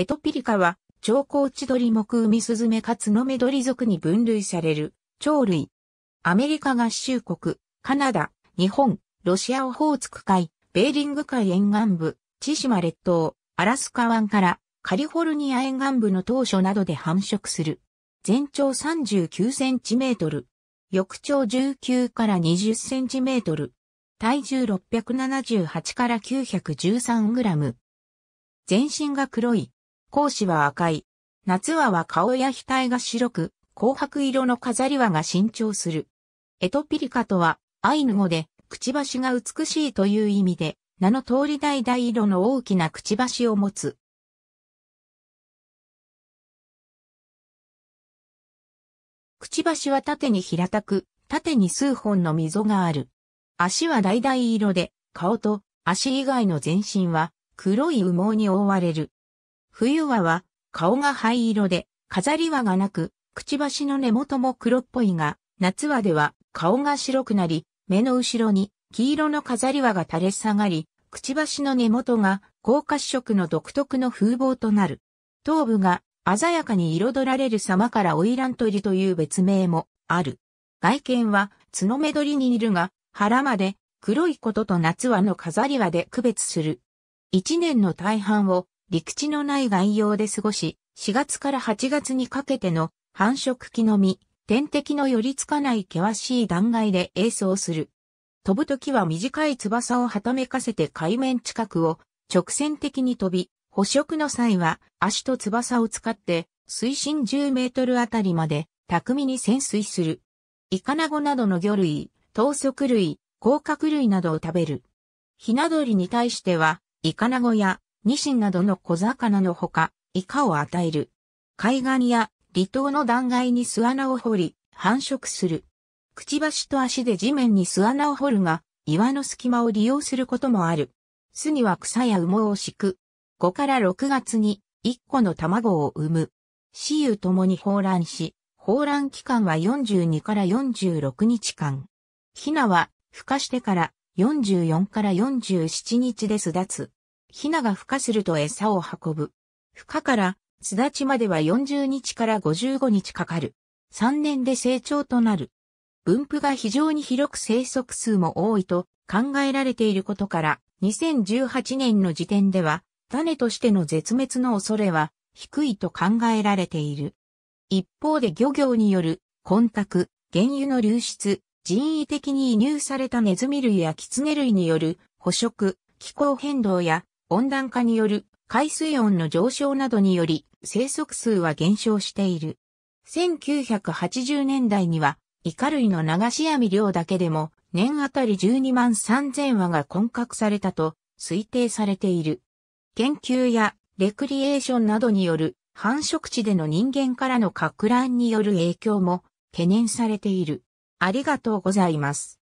エトピリカは、超高地鳥目海スズメかツノメドリ族に分類される、鳥類。アメリカ合衆国、カナダ、日本、ロシアオホーツク海、ベーリング海沿岸部、千島列島、アラスカ湾からカリフォルニア沿岸部の当初などで繁殖する。全長39センチメートル。翼長19から20センチメートル。体重678から913グラム。全身が黒い。講師は赤い。夏輪は顔や額が白く、紅白色の飾りはが伸長する。エトピリカとは、アイヌ語で、くちばしが美しいという意味で、名の通り橙色の大きなくちばしを持つ。くちばしは縦に平たく、縦に数本の溝がある。足は橙色で、顔と足以外の全身は黒い羽毛に覆われる。冬輪は顔が灰色で飾り輪がなく、くちばしの根元も黒っぽいが、夏輪では顔が白くなり、目の後ろに黄色の飾り輪が垂れ下がり、くちばしの根元が高褐色の独特の風貌となる。頭部が鮮やかに彩られる様からオイラントリという別名もある。外見は角目取りに似るが、腹まで黒いことと夏輪の飾り輪で区別する。一年の大半を陸地のない外洋で過ごし、4月から8月にかけての繁殖期のみ、天敵の寄りつかない険しい断崖で映像する。飛ぶ時は短い翼をはためかせて海面近くを直線的に飛び、捕食の際は足と翼を使って水深10メートルあたりまで巧みに潜水する。イカナゴなどの魚類、糖足類、甲殻類などを食べる。ひなドに対しては、イカナゴやニシンなどの小魚のほか、イカを与える。海岸や離島の断崖に巣穴を掘り、繁殖する。くちばしと足で地面に巣穴を掘るが、岩の隙間を利用することもある。巣には草や羽毛を敷く。5から6月に1個の卵を産む。死雄ともに放卵し、放卵期間は42から46日間。ヒナは孵化してから44から47日で巣立つ。ヒナが孵化すると餌を運ぶ。孵化から巣立ちまでは40日から55日かかる。3年で成長となる。分布が非常に広く生息数も多いと考えられていることから、2018年の時点では、種としての絶滅の恐れは低いと考えられている。一方で漁業による混濁、原油の流出、人為的に移入されたネズミ類やキツネ類による捕食、気候変動や温暖化による海水温の上昇などにより生息数は減少している。1980年代にはイカ類の流し網量だけでも年あたり12万3000羽が混獲されたと推定されている。研究やレクリエーションなどによる繁殖地での人間からの拡乱による影響も懸念されている。ありがとうございます。